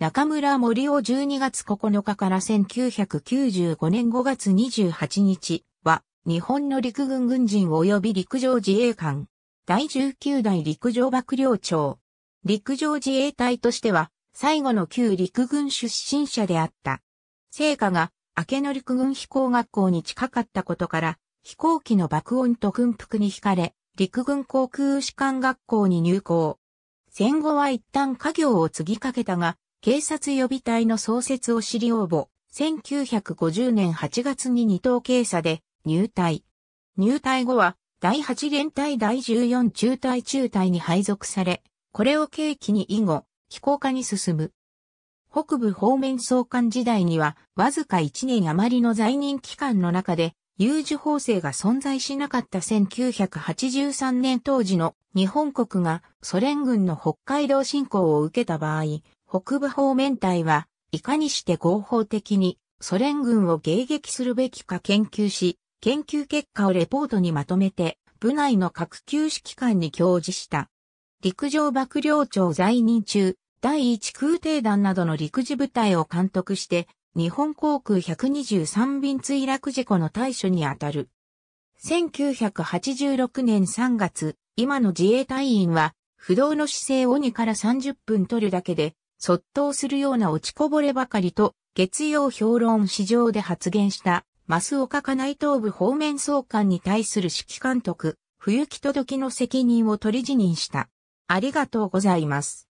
中村森を12月9日から1995年5月28日は、日本の陸軍軍人及び陸上自衛官、第19代陸上幕僚長、陸上自衛隊としては、最後の旧陸軍出身者であった。成果が、明野陸軍飛行学校に近かったことから、飛行機の爆音と軍服に惹かれ、陸軍航空士官学校に入校。戦後は一旦家業を継ぎかけたが、警察予備隊の創設を知り応募、1950年8月に二等警査で入隊。入隊後は、第8連隊第14中隊中隊に配属され、これを契機に以後、非行化に進む。北部方面総監時代には、わずか1年余りの在任期間の中で、有事法制が存在しなかった1983年当時の日本国がソ連軍の北海道侵攻を受けた場合、北部方面隊は、いかにして合法的にソ連軍を迎撃するべきか研究し、研究結果をレポートにまとめて、部内の各級指揮官に教示した。陸上幕僚長在任中、第一空挺団などの陸自部隊を監督して、日本航空123便墜落事故の対処にあたる。1986年3月、今の自衛隊員は、不動の姿勢を2から30分取るだけで、卒倒するような落ちこぼればかりと、月曜評論市場で発言した、増岡家内東部方面総監に対する指揮監督、冬木届の責任を取り辞任した。ありがとうございます。